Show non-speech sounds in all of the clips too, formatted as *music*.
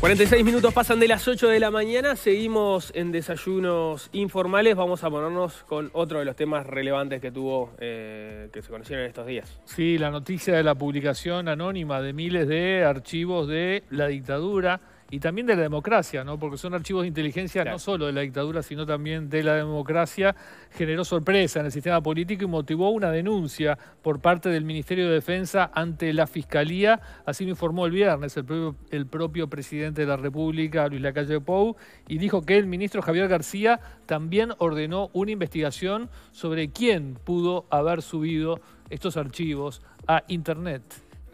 46 minutos pasan de las 8 de la mañana, seguimos en desayunos informales, vamos a ponernos con otro de los temas relevantes que tuvo, eh, que se conocieron estos días. Sí, la noticia de la publicación anónima de miles de archivos de la dictadura y también de la democracia, ¿no? porque son archivos de inteligencia no solo de la dictadura, sino también de la democracia, generó sorpresa en el sistema político y motivó una denuncia por parte del Ministerio de Defensa ante la Fiscalía, así lo informó el viernes el el propio presidente de la República, Luis Lacalle Pou, y dijo que el ministro Javier García también ordenó una investigación sobre quién pudo haber subido estos archivos a Internet.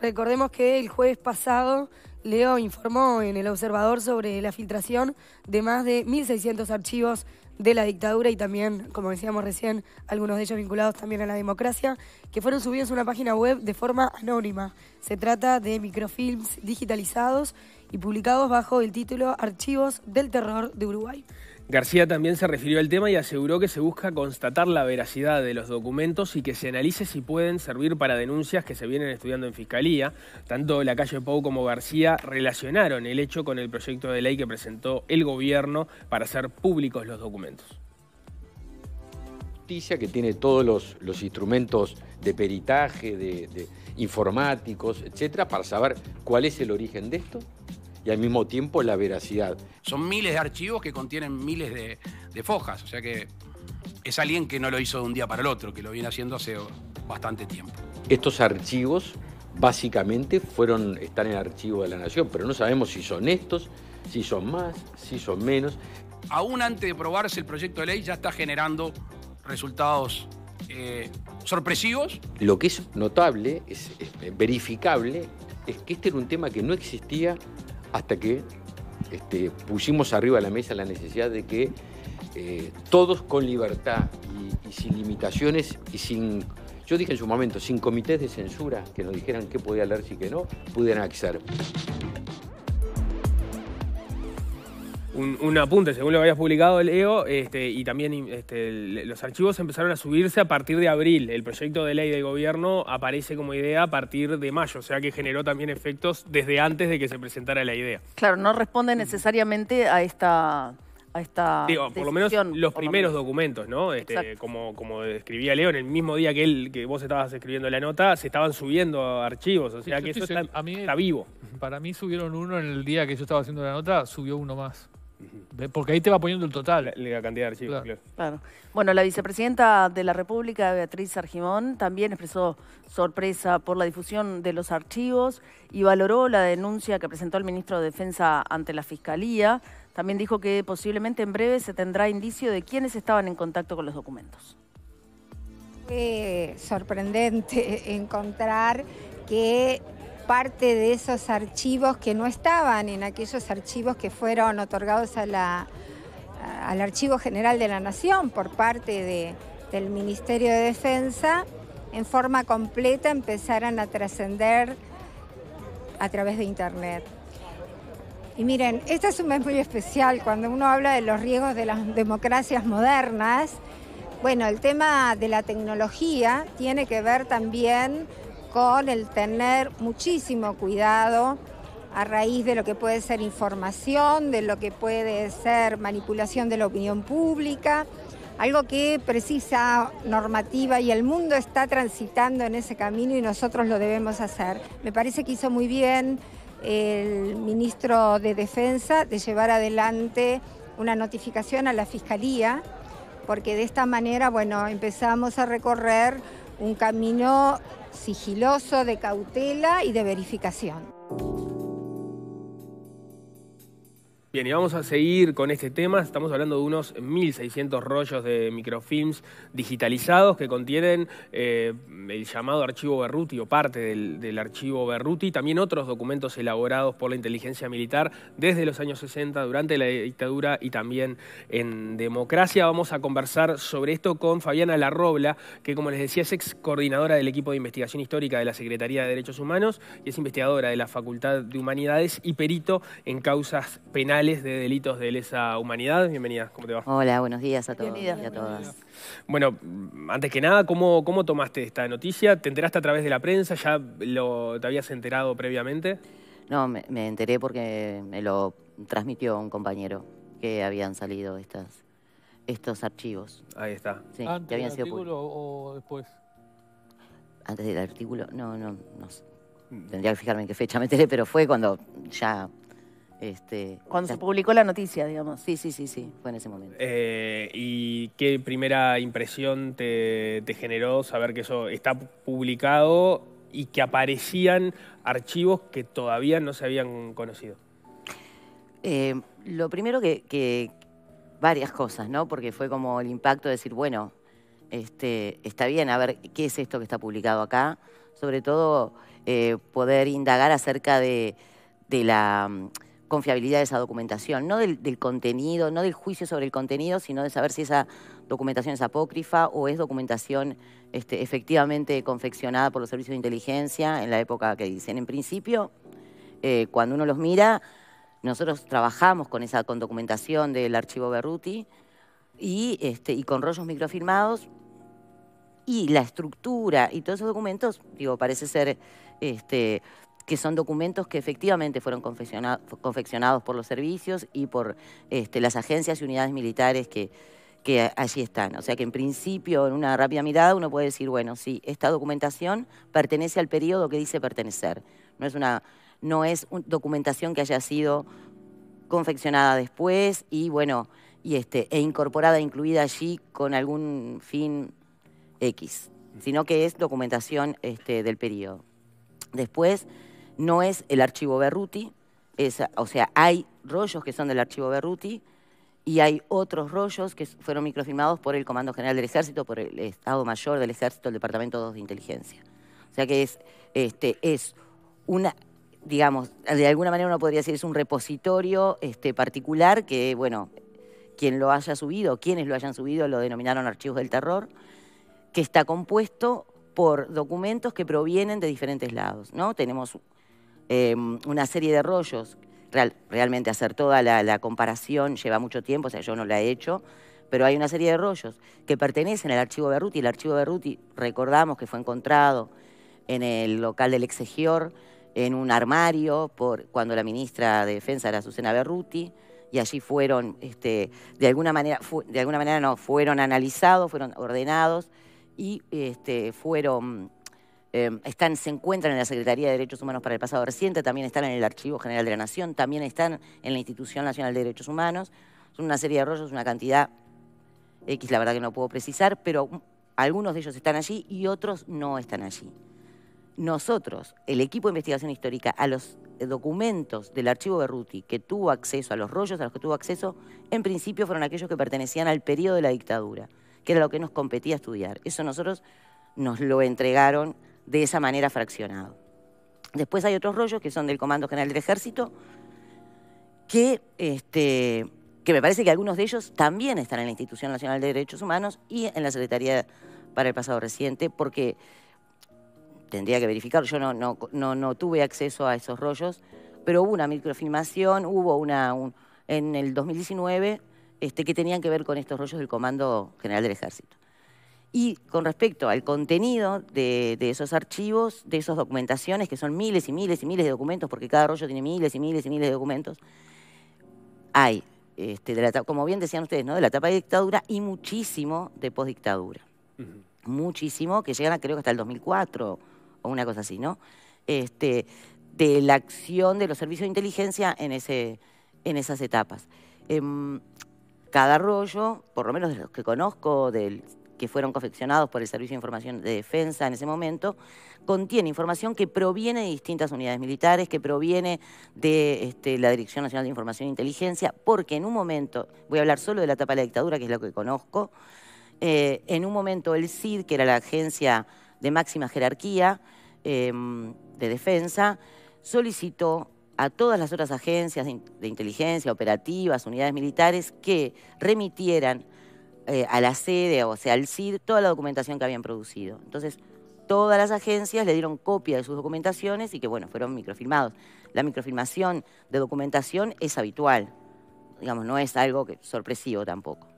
Recordemos que el jueves pasado Leo informó en El Observador sobre la filtración de más de 1.600 archivos de la dictadura y también, como decíamos recién, algunos de ellos vinculados también a la democracia, que fueron subidos a una página web de forma anónima. Se trata de microfilms digitalizados y publicados bajo el título Archivos del Terror de Uruguay. García también se refirió al tema y aseguró que se busca constatar la veracidad de los documentos y que se analice si pueden servir para denuncias que se vienen estudiando en Fiscalía. Tanto la calle Pou como García relacionaron el hecho con el proyecto de ley que presentó el gobierno para hacer públicos los documentos. Justicia que tiene todos los, instrumentos de peritaje, de informáticos, etcétera, para saber cuál es el origen de esto y al mismo tiempo la veracidad. Son miles de archivos que contienen miles de, fojas, o sea que es alguien que no lo hizo de un día para el otro, que lo viene haciendo hace bastante tiempo. Estos archivos básicamente fueron, están en el archivo de la Nación, pero no sabemos si son estos, si son más, si son menos. Aún antes de probarse el proyecto de ley ya está generando resultados eh, sorpresivos. Lo que es notable, es verificable, es que este era un tema que no existía hasta que este, pusimos arriba de la mesa la necesidad de que eh, todos con libertad y, sin limitaciones y sin, yo dije en su momento, sin comités de censura que nos dijeran qué podía leer y qué no, pudieran acceder un, apunte, según lo habías publicado, Leo, este, y también este, los archivos empezaron a subirse a partir de abril. El proyecto de ley del gobierno aparece como idea a partir de mayo, o sea que generó también efectos desde antes de que se presentara la idea. Claro, no responde necesariamente a esta a esta Digo, por lo menos los primeros documentos, ¿no? Este, como, como describía Leo, en el mismo día que él, que vos estabas escribiendo la nota, se estaban subiendo archivos, o sea que eso está vivo. Para mí subieron uno en el día que yo estaba haciendo la nota, subió uno más. Porque ahí te va poniendo el total. La, cantidad de archivos, claro. Bueno, la vicepresidenta de la República, Beatriz Argimón, también expresó sorpresa por la difusión de los archivos y valoró la denuncia que presentó el ministro de Defensa ante la Fiscalía. También dijo que posiblemente en breve se tendrá indicio de quiénes estaban en contacto con los documentos. Fue sorprendente *laughs* encontrar que parte de esos archivos que no estaban en aquellos archivos que fueron otorgados a la, al Archivo General de la Nación por parte del Ministerio de Defensa, en forma completa empezaran a trascender a través de Internet. Y miren, este es un mes muy especial cuando uno habla de los riesgos de las democracias modernas. Bueno, el tema de la tecnología tiene que ver también con el tener muchísimo cuidado a raíz de lo que puede ser información, de lo que puede ser manipulación de la opinión pública, algo que precisa normativa y el mundo está transitando en ese camino y nosotros lo debemos hacer. Me parece que hizo muy bien el ministro de Defensa de llevar adelante una notificación a la Fiscalía, porque de esta manera, bueno, empezamos a recorrer un camino sigiloso, de cautela y de verificación. Bien, y vamos a seguir con este tema. Estamos hablando de unos 1.600 rollos de microfilms digitalizados que contienen eh, el llamado archivo Berruti o parte del, archivo Berruti, también otros documentos elaborados por la inteligencia militar desde los años 60, durante la dictadura y también en democracia. Vamos a conversar sobre esto con Fabiana Larrobla, que como les decía es ex coordinadora del equipo de investigación histórica de la Secretaría de Derechos Humanos y es investigadora de la Facultad de Humanidades y perito en causas penales de delitos de lesa humanidad. Bienvenida, ¿cómo te va? Hola, buenos días a todos y a todas. Bueno, antes que nada, ¿cómo, ¿cómo tomaste esta noticia? ¿Te enteraste a través de la prensa? ¿Ya lo, te habías enterado previamente? No, me, enteré porque me lo transmitió un compañero que habían salido estas, estos archivos. Ahí está. Sí, ¿Antes artículo o después? Antes del artículo, no, no, no mm. sé tendría que fijarme en qué fecha me enteré, pero fue cuando ya este, Cuando se publicó la noticia, digamos. Sí, sí, sí, sí, fue en ese momento. Eh, ¿Y qué primera impresión te, generó saber que eso está publicado y que aparecían archivos que todavía no se habían conocido? Eh, lo primero que, varias cosas, ¿no? Porque fue como el impacto de decir, bueno, este, está bien, a ver, ¿qué es esto que está publicado acá? Sobre todo eh, poder indagar acerca de la confiabilidad de esa documentación, no del, contenido, no del juicio sobre el contenido, sino de saber si esa documentación es apócrifa o es documentación este, efectivamente confeccionada por los servicios de inteligencia en la época que dicen. En principio, eh, cuando uno los mira, nosotros trabajamos con esa con documentación del archivo Berruti y, este, con rollos microfilmados y la estructura y todos esos documentos, digo, parece ser este, que son documentos que efectivamente fueron confeccionados por los servicios y por este, las agencias y unidades militares que, que allí están. O sea que en principio, en una rápida mirada, uno puede decir, bueno, sí, esta documentación pertenece al periodo que dice pertenecer. No es una no es documentación que haya sido confeccionada después y bueno, y este, e incorporada, incluida allí con algún fin X, sino que es documentación este, del periodo. Después, no es el archivo Berruti, es, o sea, hay rollos que son del archivo Berruti y hay otros rollos que fueron microfilmados por el Comando General del Ejército, por el Estado Mayor del Ejército, el Departamento 2 de Inteligencia. O sea que es, este, es una, digamos, de alguna manera uno podría decir es un repositorio este, particular que, bueno, quien lo haya subido, quienes lo hayan subido, lo denominaron archivos del terror, que está compuesto por documentos que provienen de diferentes lados, ¿no? Tenemos Em, una serie de rollos. realmente hacer toda la, comparación lleva mucho tiempo, o sea, yo no la he hecho, pero hay una serie de rollos que pertenecen al archivo Berruti. El archivo Berruti, recordamos que fue encontrado en el local del exegior, en un armario, por, cuando la ministra de Defensa era Susana Berruti, y allí fueron, este, de, alguna manera, de alguna manera no, fueron analizados, fueron ordenados y este, fueron Em, están, se encuentran en la Secretaría de Derechos Humanos para el pasado reciente, también están en el Archivo General de la Nación, también están en la Institución Nacional de Derechos Humanos. Son una serie de rollos, una cantidad X, la verdad que no puedo precisar, pero algunos de ellos están allí y otros no están allí. Nosotros, el equipo de investigación histórica, a los documentos del archivo Berruti que tuvo acceso, a los rollos a los que tuvo acceso, en principio fueron aquellos que pertenecían al periodo de la dictadura, que era lo que nos competía estudiar. Eso nosotros nos lo entregaron de esa manera fraccionado. Después hay otros rollos que son del Comando General del Ejército, que, este, que me parece que algunos de ellos también están en la Institución Nacional de Derechos Humanos y en la Secretaría para el Pasado Reciente, porque tendría que verificar, yo no, no, tuve acceso a esos rollos, pero hubo una microfilmación, hubo una en el 2019 este, que tenían que ver con estos rollos del Comando General del Ejército. Y con respecto al contenido de, esos archivos, de esas documentaciones, que son miles y miles y miles de documentos, porque cada rollo tiene miles y miles y miles de documentos, hay, este, como bien decían ustedes, ¿no? de la etapa de dictadura y muchísimo de postdictadura. Muchísimo, que llegan creo que hasta el 2004 o una cosa así, ¿no? Este, de la acción de los servicios de inteligencia en, ese, en esas etapas. Em, cada rollo, por lo menos de los que conozco, del que fueron confeccionados por el Servicio de Información de Defensa en ese momento, contiene información que proviene de distintas unidades militares, que proviene de este, la Dirección Nacional de Información e Inteligencia, porque en un momento, voy a hablar solo de la etapa de la dictadura, que es lo que conozco, eh, en un momento el CID, que era la agencia de máxima jerarquía em, de defensa, solicitó a todas las otras agencias de inteligencia, operativas, unidades militares, que remitieran eh, a la sede, o sea, al CID, toda la documentación que habían producido. Entonces, todas las agencias le dieron copia de sus documentaciones y que, bueno, fueron microfilmados. La microfilmación de documentación es habitual, digamos, no es algo sorpresivo tampoco.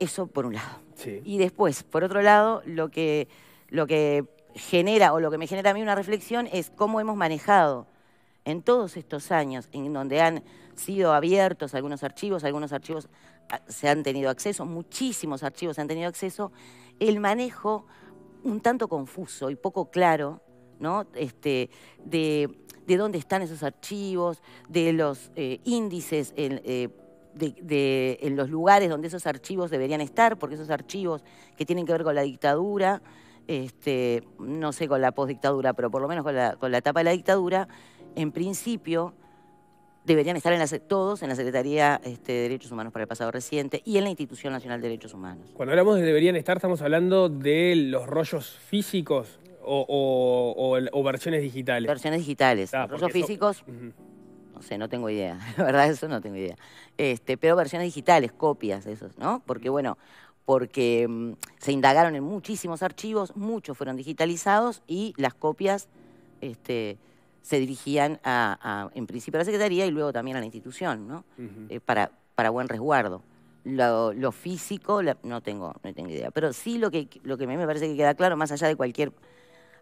eso por un lado. Y después, por otro lado, lo que, lo que genera o lo que me genera a mí una reflexión es cómo hemos manejado en todos estos años en donde han sido abiertos algunos archivos, algunos archivos ah, se han tenido acceso, muchísimos archivos se han tenido acceso, el manejo un tanto confuso y poco claro, ¿no? Este, de, dónde están esos archivos, de los eh, índices en, eh, de, los lugares donde esos archivos deberían estar, porque esos archivos que tienen que ver con la dictadura, este, no sé con la postdictadura, pero por lo menos con la, con la etapa de la dictadura, en principio, deberían estar todos en la Secretaría este, de Derechos Humanos para el pasado reciente y en la Institución Nacional de Derechos Humanos. Cuando hablamos de deberían estar, estamos hablando de los rollos físicos o, versiones digitales. Versiones digitales. Ah, rollos físicos, no sé, no tengo idea. *laughs* La verdad, eso no tengo idea. Este, pero versiones digitales, copias de esos, ¿no? Porque, bueno, porque mm, se indagaron en muchísimos archivos, muchos fueron digitalizados y las copias... Este, se dirigían a, en principio a la Secretaría y luego también a la institución, ¿no? Eh, para, para buen resguardo. Lo, físico, no, tengo, no tengo idea. Pero sí lo que, lo que a mí me parece que queda claro, más allá de cualquier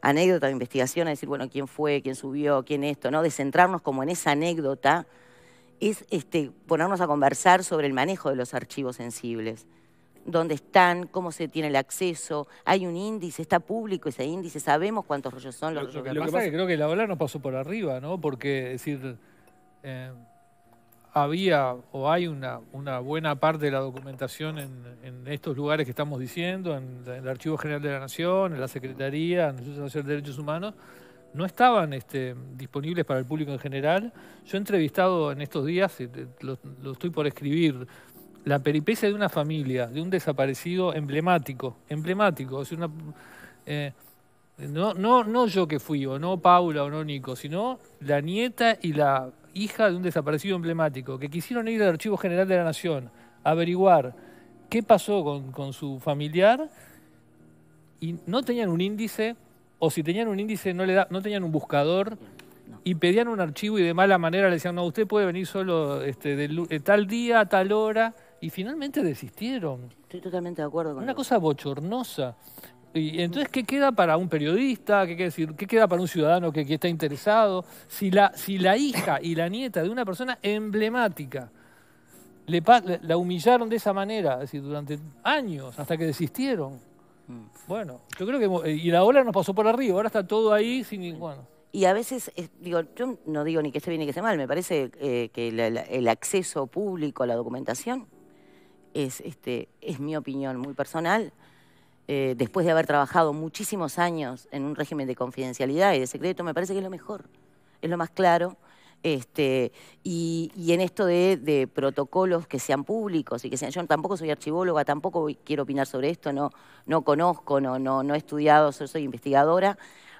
anécdota de investigación, es decir, bueno, quién fue, quién subió, quién esto, ¿no? De centrarnos como en esa anécdota, es este, ponernos a conversar sobre el manejo de los archivos sensibles dónde están, cómo se tiene el acceso, hay un índice, está público ese índice, sabemos cuántos rollos son los lo, rollos. Lo, que pasa es que creo que la ola no pasó por arriba, ¿no? Porque, es decir, eh, había o hay una, buena parte de la documentación en, estos lugares que estamos diciendo, en, el Archivo General de la Nación, en la Secretaría, en el Instituto Nacional de Derechos Humanos, no estaban este, disponibles para el público en general. Yo he entrevistado en estos días, lo estoy por escribir, la peripecia de una familia, de un desaparecido emblemático, emblemático, una, eh, no, no, no yo que fui, o no Paula o no Nico, sino la nieta y la hija de un desaparecido emblemático, que quisieron ir al Archivo General de la Nación a averiguar qué pasó con, con su familiar y no tenían un índice, o si tenían un índice no, le da, no tenían un buscador y pedían un archivo y de mala manera le decían, no, usted puede venir solo este, tal día, a tal hora y finalmente desistieron. Estoy totalmente de acuerdo con Una cosa bochornosa. Y entonces, ¿qué queda para un periodista? ¿Qué, decir? ¿Qué queda para un ciudadano que, está interesado? Si la, si la hija y la nieta de una persona emblemática le, la humillaron de esa manera, es decir, durante años, hasta que desistieron. Mm. Bueno, yo creo que... Y la ola nos pasó por arriba, ahora está todo ahí sin... Bueno. Y a veces, digo, yo no digo ni que esté bien ni que esté mal, me parece eh, que el acceso público a la documentación es, este, es mi opinión muy personal, eh, después de haber trabajado muchísimos años en un régimen de confidencialidad y de secreto, me parece que es lo mejor, es lo más claro. Este, y, en esto de, protocolos que sean públicos y que sean. Yo tampoco soy archivóloga, tampoco quiero opinar sobre esto, no, conozco, no, he estudiado, soy, investigadora,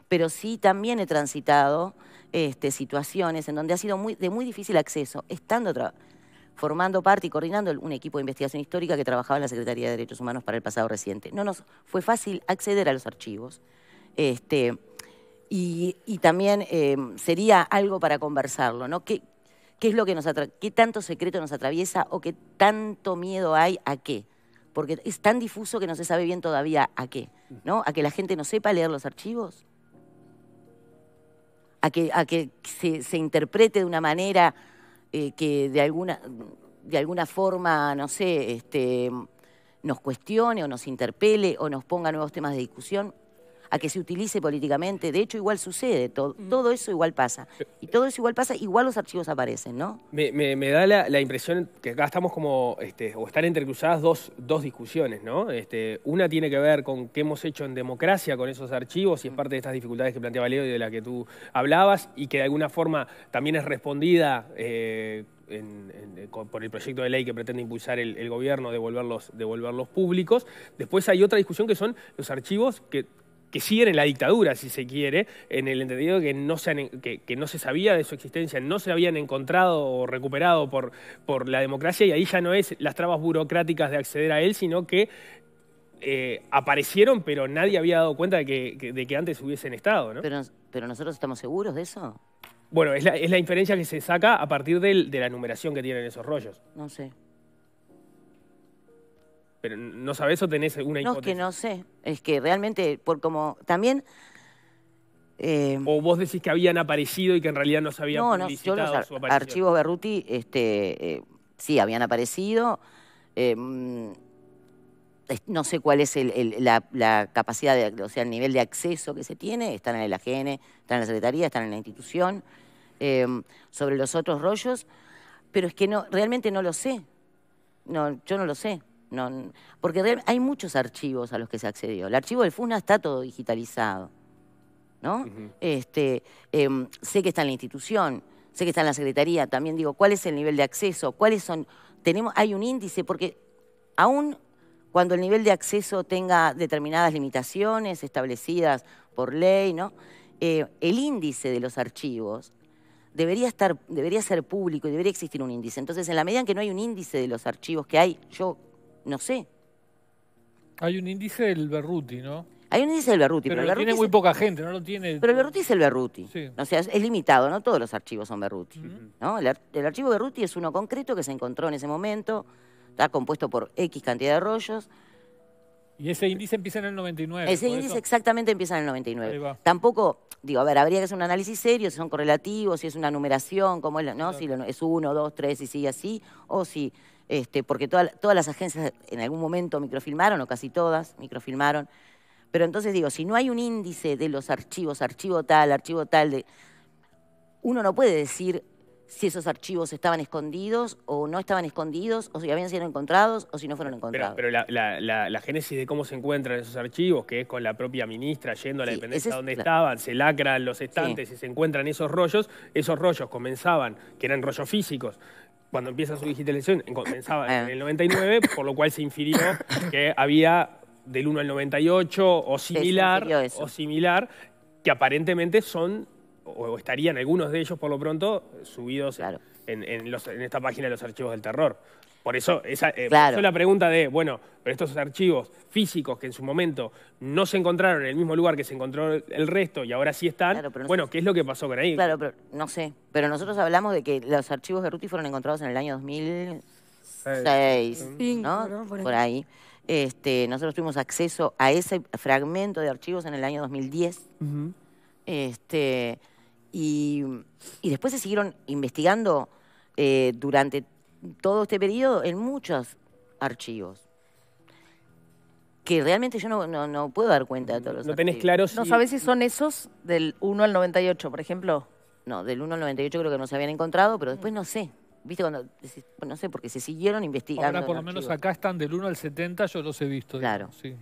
pero sí también he transitado este, situaciones en donde ha sido de muy difícil acceso, estando, trabajando formando parte y coordinando un equipo de investigación histórica que trabajaba en la Secretaría de Derechos Humanos para el pasado reciente. No nos fue fácil acceder a los archivos. Este, y, también eh, sería algo para conversarlo, ¿no? ¿Qué, es lo que nos qué tanto secreto nos atraviesa o qué tanto miedo hay a qué? Porque es tan difuso que no se sabe bien todavía a qué, ¿no? A que la gente no sepa leer los archivos a que, a que se, se, interprete de una manera eh, que de alguna, de alguna forma, no sé, este, nos cuestione o nos interpele o nos ponga nuevos temas de discusión? a que se utilice políticamente. De hecho, igual sucede, mm. todo, eso igual pasa. Eh, y todo eso igual pasa, igual los archivos aparecen, ¿no? Me, da la, impresión que acá estamos como, este, o están entrecruzadas dos, discusiones, ¿no? Este, una tiene que ver con qué hemos hecho en democracia con esos archivos y es mm. parte de estas dificultades que planteaba Leo y de la que tú hablabas y que de alguna forma también es respondida... Eh, eh, por el proyecto de ley que pretende impulsar el, gobierno, devolverlos, devolverlos públicos. Después hay otra discusión que son los archivos que que siguen en la dictadura, si se quiere, en el entendido que no se, que, no se sabía de su existencia, no se habían encontrado o recuperado por, por la democracia, y ahí ya no es las trabas burocráticas de acceder a él, sino que eh, aparecieron, pero nadie había dado cuenta de que, antes hubiesen estado. ¿no? Pero, nosotros estamos seguros de eso. Bueno, es la, es la inferencia que se saca a partir de la numeración que tienen esos rollos. No sé. Pero no sabes o tenés alguna hipótesis. No, es que no sé. Es que realmente, por como también... Eh, o vos decís que habían aparecido y que en realidad no sabían. no, no, yo los archivos Berruti, este, eh, sí, habían aparecido. Eh, mm, no sé cuál es el, la, capacidad, de, o sea, el nivel de acceso que se tiene. Están en el AGN, están en la Secretaría, están en la institución. sobre los otros rollos, pero es que no, realmente no lo sé. No, yo no lo sé porque hay muchos archivos a los que se accedió. El archivo del FUNA está todo digitalizado. ¿no? este, em, sé que está en la institución, sé que está en la Secretaría, también digo, ¿cuál es el nivel de acceso? ¿Cuáles son? Tenemos, hay un índice, porque aún cuando el nivel de acceso tenga determinadas limitaciones establecidas por ley, ¿no? Eh, el índice de los archivos debería, estar, debería ser público y debería existir un índice. Entonces, en la medida en que no hay un índice de los archivos que hay, yo no sé. Hay un índice del Berruti, ¿no? Hay un índice del Berruti. Pero, el tiene muy poca gente, no Pero el Berruti es el Berruti. O sea, es limitado, no todos los archivos son Berruti. ¿no? el, el, archivo Berruti es uno concreto que se encontró en ese momento, está compuesto por X cantidad de rollos, y ese índice empieza en el 99. Ese índice exactamente empieza en el 99. Tampoco, digo, a ver, habría que hacer un análisis serio, si son correlativos, si es una numeración, cómo es, ¿no? Si es uno, dos, tres, y sigue así, o si, este, porque todas las agencias en algún momento microfilmaron, o casi todas microfilmaron. Pero entonces digo, si no hay un índice de los archivos, archivo tal, archivo tal, de, uno no puede decir si esos archivos estaban escondidos o no estaban escondidos, o si habían sido encontrados o si no fueron encontrados. Pero, la, génesis de cómo se encuentran esos archivos, que es con la propia ministra yendo a la dependencia donde estaban, se lacran los estantes y se encuentran esos rollos, esos rollos comenzaban, que eran rollos físicos, cuando empieza su digitalización, comenzaban ah. en el 99, por lo cual se infirió que había del 1 al 98 o similar, o similar que aparentemente son o estarían algunos de ellos por lo pronto subidos en, en, esta página de los archivos del terror. Por eso, esa, eh, es la pregunta de, bueno, pero estos archivos físicos que en su momento no se encontraron en el mismo lugar que se encontró el resto y ahora sí están, bueno, ¿qué es lo que pasó con ahí? Claro, pero no sé. Pero nosotros hablamos de que los archivos de Ruti fueron encontrados en el año 2006, ¿no? por, ahí. Este, nosotros tuvimos acceso a ese fragmento de archivos en el año 2010. este, y, después se siguieron investigando eh, durante todo este periodo en muchos archivos. Que realmente yo no, no, puedo dar cuenta de todos los No tenés claro si... No sabés si son esos del 1 al 98, por ejemplo. No, del 1 al 98 creo que no se habían encontrado, pero después no sé. ¿Viste cuando.? No sé, porque se siguieron investigando. Ahora, por lo menos acá están del 1 al 70, yo los he visto. Claro. Sí.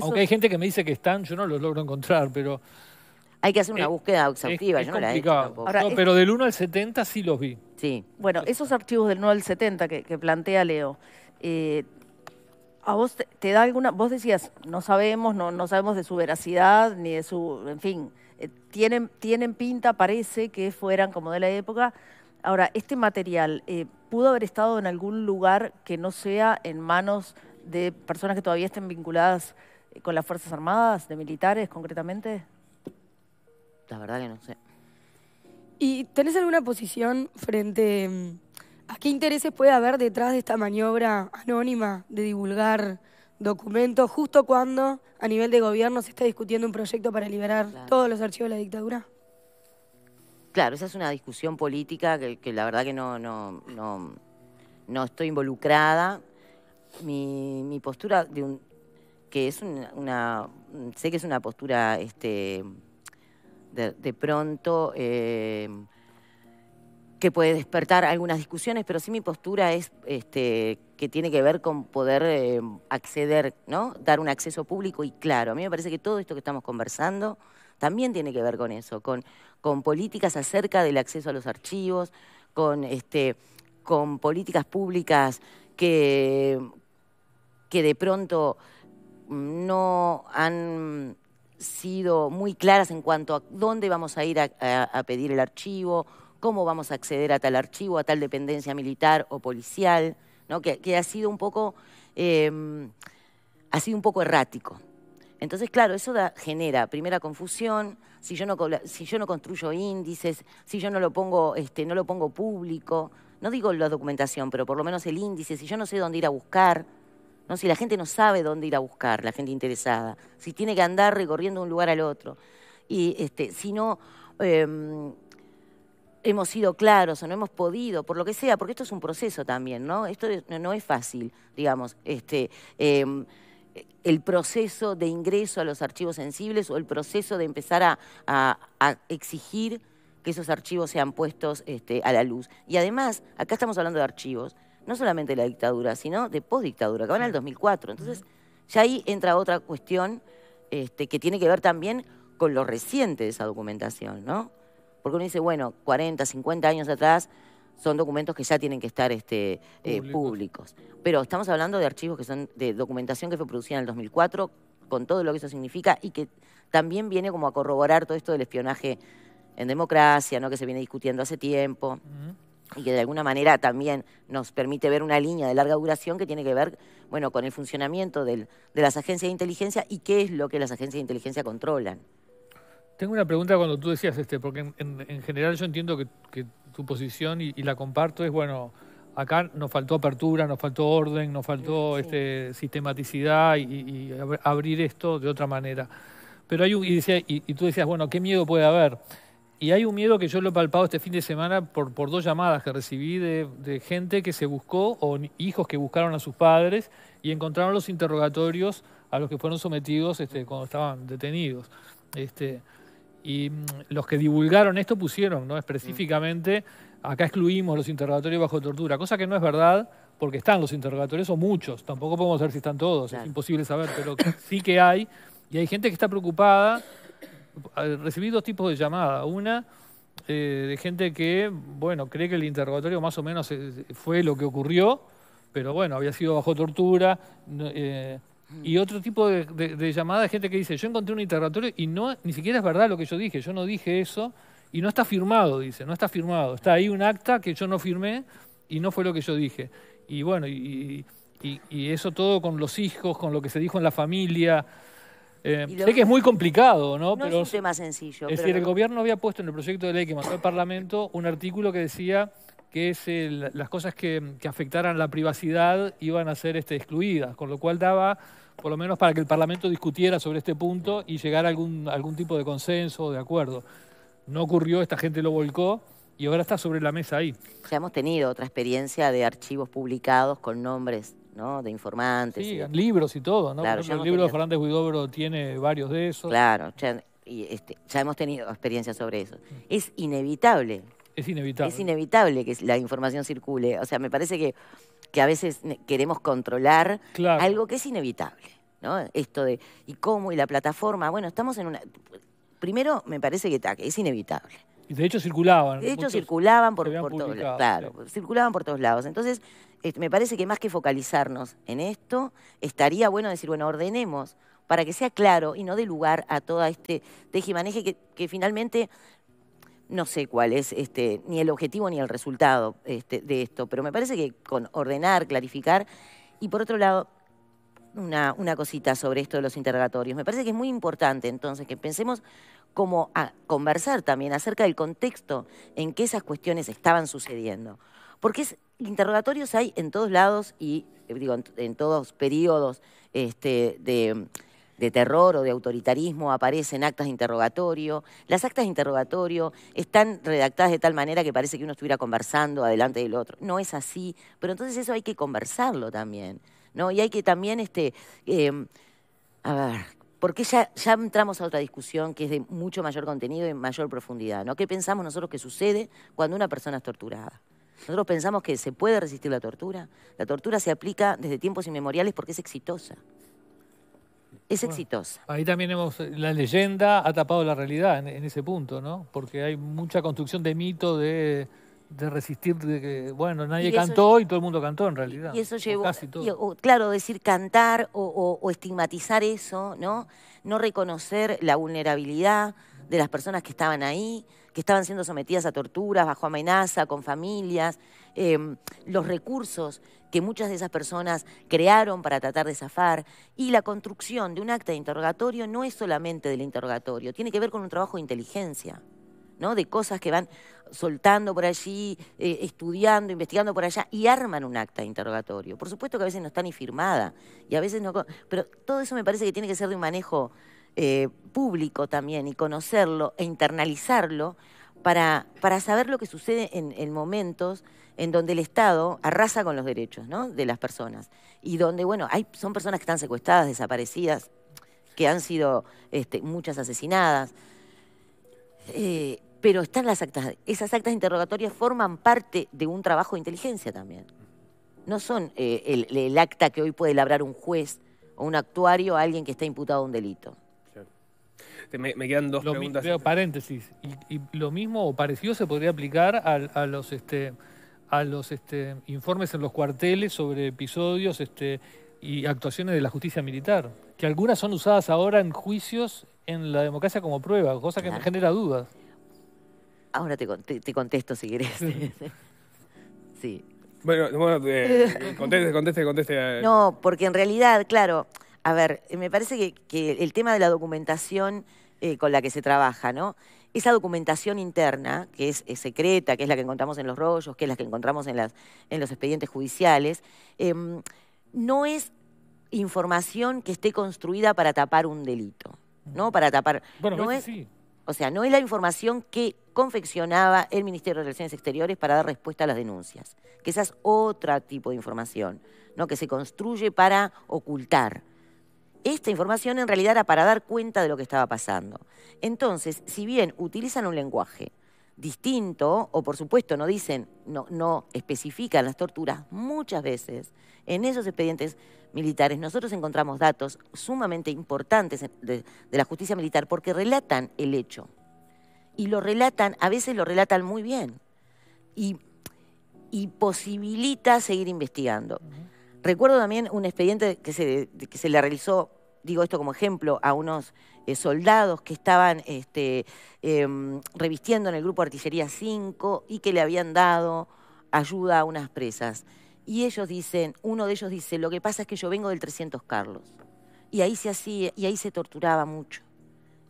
Aunque hay gente que me dice que están, yo no los logro encontrar, pero. Hay que hacer una eh, búsqueda exhaustiva, yo no la he pero del 1 al 70 sí los vi. Sí. Bueno, esos archivos del 1 al 70 que, plantea Leo, eh, ¿a vos te, da alguna...? Vos decías, no sabemos, no, no sabemos de su veracidad, ni de su... En fin, eh, tienen, tienen pinta, parece que fueran como de la época... Ahora, este material pudo haber estado en algún lugar que no sea en manos de personas que todavía estén vinculadas con las Fuerzas Armadas, de militares concretamente? La verdad que no sé. ¿Y tenés alguna posición frente mm, a qué intereses puede haber detrás de esta maniobra anónima de divulgar documentos justo cuando a nivel de gobierno se está discutiendo un proyecto para liberar todos los archivos de la dictadura? Claro, esa es una discusión política que, la verdad que no, no, no, estoy involucrada. Mi, postura de un, que es una, sé que es una postura este, de, pronto eh, que puede despertar algunas discusiones, pero sí mi postura es este, que tiene que ver con poder eh, acceder, ¿no? Dar un acceso público y claro. A mí me parece que todo esto que estamos conversando también tiene que ver con eso, con, con políticas acerca del acceso a los archivos, con, este, con políticas públicas que, que de pronto no han sido muy claras en cuanto a dónde vamos a ir a, pedir el archivo, cómo vamos a acceder a tal archivo, a tal dependencia militar o policial, ¿no? que, ha sido un poco em, ha un poco errático. Entonces, claro, eso genera primera confusión, si yo, no, si yo no construyo índices, si yo no lo pongo, este, no lo pongo público, no digo la documentación, pero por lo menos el índice, si yo no sé dónde ir a buscar, ¿no? Si la gente no sabe dónde ir a buscar, la gente interesada, si tiene que andar recorriendo un lugar al otro. Y este, si no em, hemos sido claros o no hemos podido, por lo que sea, porque esto es un proceso también, ¿no? Esto no es fácil, digamos. Este, em, el proceso de ingreso a los archivos sensibles o el proceso de empezar a, exigir que esos archivos sean puestos este, a la luz. Y además, acá estamos hablando de archivos, no solamente de la dictadura, sino de postdictadura, que van al 2004. Entonces, ya ahí entra otra cuestión este, que tiene que ver también con lo reciente de esa documentación, ¿no? Porque uno dice, bueno, 40, 50 años atrás son documentos que ya tienen que estar este, eh, públicos. Pero estamos hablando de archivos que son de documentación que fue producida en el 2004, con todo lo que eso significa y que también viene como a corroborar todo esto del espionaje en democracia, ¿no? que se viene discutiendo hace tiempo y que de alguna manera también nos permite ver una línea de larga duración que tiene que ver bueno, con el funcionamiento de las agencias de inteligencia y qué es lo que las agencias de inteligencia controlan. Tengo una pregunta cuando tú decías, este, porque en, general yo entiendo que, tu posición y, la comparto es, bueno, acá nos faltó apertura, nos faltó orden, nos faltó este, sistematicidad y, abrir esto de otra manera. Pero hay un, y tú decías, bueno, ¿qué miedo puede haber? Y hay un miedo que yo lo he palpado este fin de semana por, dos llamadas que recibí de, gente que se buscó o hijos que buscaron a sus padres y encontraron los interrogatorios a los que fueron sometidos este, cuando estaban detenidos. Este, y mm, los que divulgaron esto pusieron ¿no? específicamente, acá excluimos los interrogatorios bajo tortura, cosa que no es verdad porque están los interrogatorios o muchos, tampoco podemos ver si están todos, es imposible saber, pero sí que hay, y hay gente que está preocupada eh, recibí dos tipos de llamadas, Una eh, de gente que, bueno, cree que el interrogatorio más o menos eh, fue lo que ocurrió, pero bueno, había sido bajo tortura. Mm. y otro tipo de, llamada de gente que dice, yo encontré un interrogatorio y no, ni siquiera es verdad lo que yo dije, yo no dije eso y no está firmado, dice, no está firmado. Está ahí un acta que yo no firmé y no fue lo que yo dije. Y bueno, y eso todo con los hijos, con lo que se dijo en la familia. Eh, sé que, es muy complicado, ¿no? No es un tema sencillo. Es decir, el gobierno había puesto en el proyecto de ley que mandó al Parlamento un artículo que decía que las cosas que, afectaran la privacidad iban a ser este, excluidas, con lo cual daba por lo menos para que el Parlamento discutiera sobre este punto y llegara a algún, algún tipo de consenso o de acuerdo. No ocurrió, esta gente lo volcó y ahora está sobre la mesa ahí. Ya hemos tenido otra experiencia de archivos publicados con nombres de informantes. libros y todo, el libro de Fernández Huidobro tiene varios de esos. Claro, ya, y este, ya hemos tenido experiencias sobre eso. Mm. Es inevitable. Es inevitable. Es inevitable que la información circule. O sea, me parece que, que a veces queremos controlar algo que es inevitable, ¿no? Esto de, ¿y cómo? ¿Y la plataforma? Bueno, estamos en una... Primero, me parece que es inevitable de hecho circulaban. De hecho circulaban por, todos lados. circulaban por todos lados. Entonces, este, me parece que más que focalizarnos en esto, estaría bueno decir, bueno, ordenemos para que sea claro y no dé lugar a todo este tejimaneje que, que finalmente no sé cuál es este, ni el objetivo ni el resultado este, de esto, pero me parece que con ordenar, clarificar, y por otro lado, una, cosita sobre esto de los interrogatorios. Me parece que es muy importante entonces que pensemos como a conversar también acerca del contexto en que esas cuestiones estaban sucediendo. Porque interrogatorios hay en todos lados y eh, digo, en, todos periodos este, de, de, terror o de autoritarismo aparecen actas de interrogatorio. Las actas de interrogatorio están redactadas de tal manera que parece que uno estuviera conversando adelante del otro. No es así, pero entonces eso hay que conversarlo también. ¿no? Y hay que también, este, em, a ver, porque ya, ya entramos a otra discusión que es de mucho mayor contenido y mayor profundidad, ¿no? ¿Qué pensamos nosotros que sucede cuando una persona es torturada? Nosotros pensamos que se puede resistir la tortura. La tortura se aplica desde tiempos inmemoriales porque es exitosa. Es exitosa. Ahí también hemos, la leyenda ha tapado la realidad en, en, ese punto, ¿no? Porque hay mucha construcción de mito de de resistir de que, bueno, nadie cantó y todo el mundo cantó en realidad. Y eso llevó, claro, decir cantar o, estigmatizar eso, ¿no? No reconocer la vulnerabilidad de las personas que estaban ahí, que estaban siendo sometidas a torturas, bajo amenaza, con familias, em, los recursos que muchas de esas personas crearon para tratar de zafar, y la construcción de un acta de interrogatorio no es solamente del interrogatorio, tiene que ver con un trabajo de inteligencia. De cosas que van soltando por allí, eh, estudiando, investigando por allá y arman un acta de interrogatorio. Por supuesto que a veces no está ni firmada y a veces no. Pero todo eso me parece que tiene que ser de un manejo eh, público también y conocerlo e internalizarlo para, para saber lo que sucede en, momentos en donde el Estado arrasa con los derechos de las personas y donde, bueno, hay, son personas que están secuestradas, desaparecidas, que han sido este, muchas asesinadas. Eh, pero están las actas. Esas actas interrogatorias forman parte de un trabajo de inteligencia también. No son eh, el, acta que hoy puede labrar un juez o un actuario a alguien que está imputado a un delito. Me, quedan dos preguntas. paréntesis. Y, lo mismo o parecido se podría aplicar a, los este a los este, informes en los cuarteles sobre episodios este, y actuaciones de la justicia militar, que algunas son usadas ahora en juicios en la democracia como prueba, cosa que me genera dudas. Ahora te, contesto si querés. *laughs* sí. Bueno, eh, eh, conteste, conteste, conteste. Eh. No, porque en realidad, claro, a ver, me parece que, el tema de la documentación con la que se trabaja, ¿no? Esa documentación interna, que es, secreta, que es la que encontramos en los rollos, que es la que encontramos en, las, en los expedientes judiciales, em, no es información que esté construida para tapar un delito, ¿no? Para tapar... Bueno, no es, sí. O sea, no es la información que confeccionaba el Ministerio de Relaciones Exteriores para dar respuesta a las denuncias. Que esa es otro tipo de información, ¿no? que se construye para ocultar. Esta información en realidad era para dar cuenta de lo que estaba pasando. Entonces, si bien utilizan un lenguaje distinto, o por supuesto no dicen, no, especifican las torturas, muchas veces en esos expedientes militares nosotros encontramos datos sumamente importantes de la justicia militar porque relatan el hecho y lo relatan, a veces lo relatan muy bien y, posibilita seguir investigando. Recuerdo también un expediente que se, que se le realizó, digo esto como ejemplo, a unos eh, soldados que estaban este, em, revistiendo en el grupo Artillería 5 y que le habían dado ayuda a unas presas. Y ellos dicen, uno de ellos dice, lo que pasa es que yo vengo del 300 Carlos. Y ahí se hacía, y ahí se torturaba mucho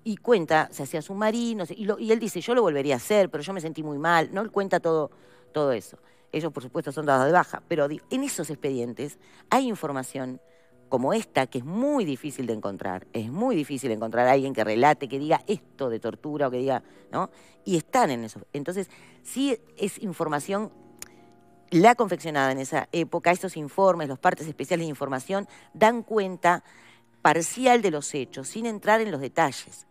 y cuenta, se hacía submarinos, y, y él dice, yo lo volvería a hacer, pero yo me sentí muy mal, no él cuenta todo, todo eso. Ellos, por supuesto, son dados de baja, pero en esos expedientes hay información como esta, que es muy difícil de encontrar. Es muy difícil encontrar a alguien que relate, que diga esto de tortura o que diga, ¿no? Y están en eso. Entonces, sí es información la confeccionada en esa época, estos informes, los partes especiales de información, dan cuenta parcial de los hechos, sin entrar en los detalles.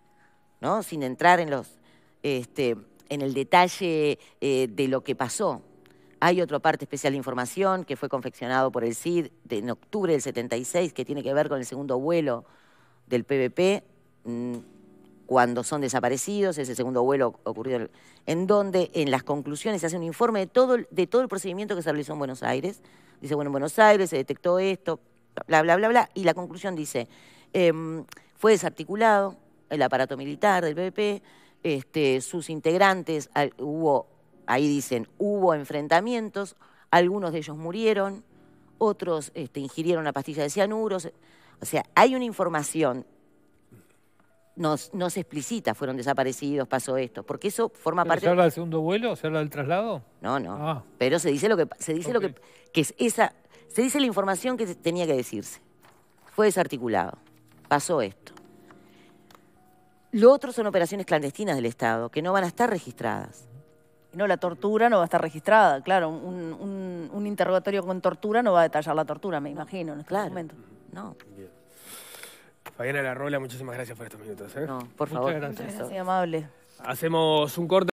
Sin entrar en los este, en el detalle eh, de lo que pasó. Hay otra parte especial de información que fue confeccionado por el CID en octubre del 76 que tiene que ver con el segundo vuelo del PVP mm, cuando son desaparecidos, ese segundo vuelo ocurrió en donde en las conclusiones se hace un informe de todo, el procedimiento que se realizó en Buenos Aires. Dice, bueno, en Buenos Aires se detectó esto, bla, bla, bla, bla, y la conclusión dice, em, fue desarticulado, el aparato militar del PP, este, sus integrantes, hubo, ahí dicen, hubo enfrentamientos, algunos de ellos murieron, otros este, ingirieron la pastilla de cianuro O sea, hay una información, no, no se explicita, fueron desaparecidos, pasó esto, porque eso forma parte... ¿Se habla del segundo vuelo? ¿Se habla del traslado? No, no. Ah. Pero se dice lo que... Se dice, lo que, que es esa, se dice la información que tenía que decirse. Fue desarticulado. Pasó esto. Lo otro son operaciones clandestinas del Estado, que no van a estar registradas. No, la tortura no va a estar registrada, claro. Un, interrogatorio con tortura no va a detallar la tortura, me imagino, este claro. momento. No. Bien. Fabiana Larrola, muchísimas gracias por estos minutos. ¿eh? No, por favor. gracias. gracias, amable. Hacemos un corte.